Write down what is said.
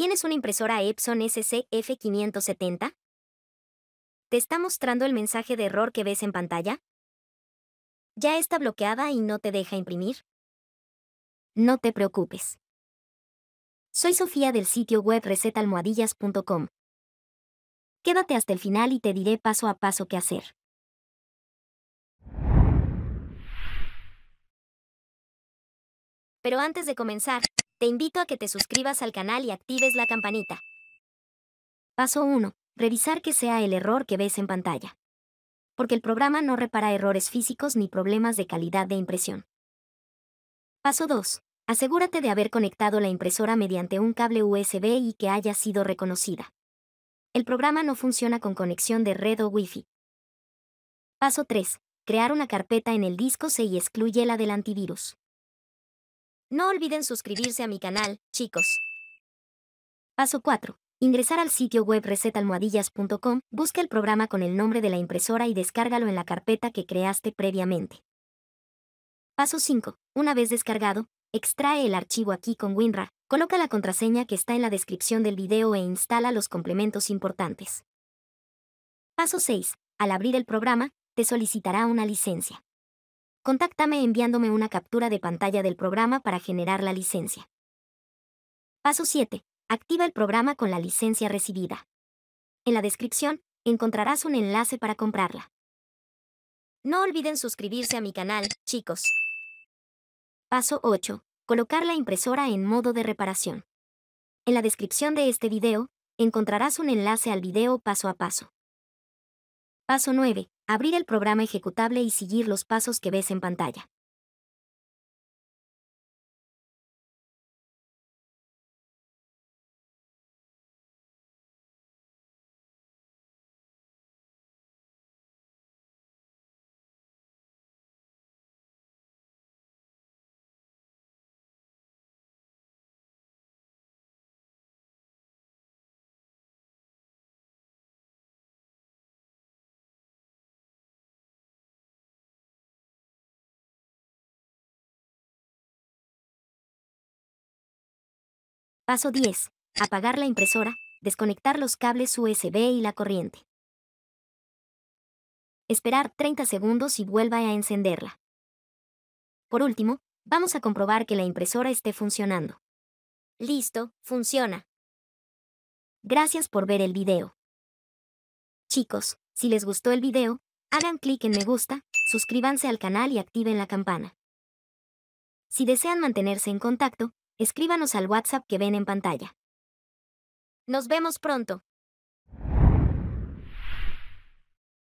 ¿Tienes una impresora Epson SCF570? ¿Te está mostrando el mensaje de error que ves en pantalla? ¿Ya está bloqueada y no te deja imprimir? No te preocupes. Soy Sofía del sitio web recetalmohadillas.com. Quédate hasta el final y te diré paso a paso qué hacer. Pero antes de comenzar, te invito a que te suscribas al canal y actives la campanita. Paso 1. Revisar que sea el error que ves en pantalla. Porque el programa no repara errores físicos ni problemas de calidad de impresión. Paso 2. Asegúrate de haber conectado la impresora mediante un cable USB y que haya sido reconocida. El programa no funciona con conexión de red o Wi-Fi. Paso 3. Crear una carpeta en el disco C y excluye la del antivirus. No olviden suscribirse a mi canal, chicos. Paso 4. Ingresar al sitio web recetalmohadillas.com, busca el programa con el nombre de la impresora y descárgalo en la carpeta que creaste previamente. Paso 5. Una vez descargado, extrae el archivo aquí con WinRAR, coloca la contraseña que está en la descripción del video e instala los complementos importantes. Paso 6. Al abrir el programa, te solicitará una licencia contáctame enviándome una captura de pantalla del programa para generar la licencia. Paso 7. Activa el programa con la licencia recibida. En la descripción, encontrarás un enlace para comprarla. No olviden suscribirse a mi canal, chicos. Paso 8. Colocar la impresora en modo de reparación. En la descripción de este video, encontrarás un enlace al video paso a paso. Paso 9 abrir el programa ejecutable y seguir los pasos que ves en pantalla. Paso 10. Apagar la impresora, desconectar los cables USB y la corriente. Esperar 30 segundos y vuelva a encenderla. Por último, vamos a comprobar que la impresora esté funcionando. Listo, funciona. Gracias por ver el video. Chicos, si les gustó el video, hagan clic en me gusta, suscríbanse al canal y activen la campana. Si desean mantenerse en contacto, escríbanos al WhatsApp que ven en pantalla. Nos vemos pronto.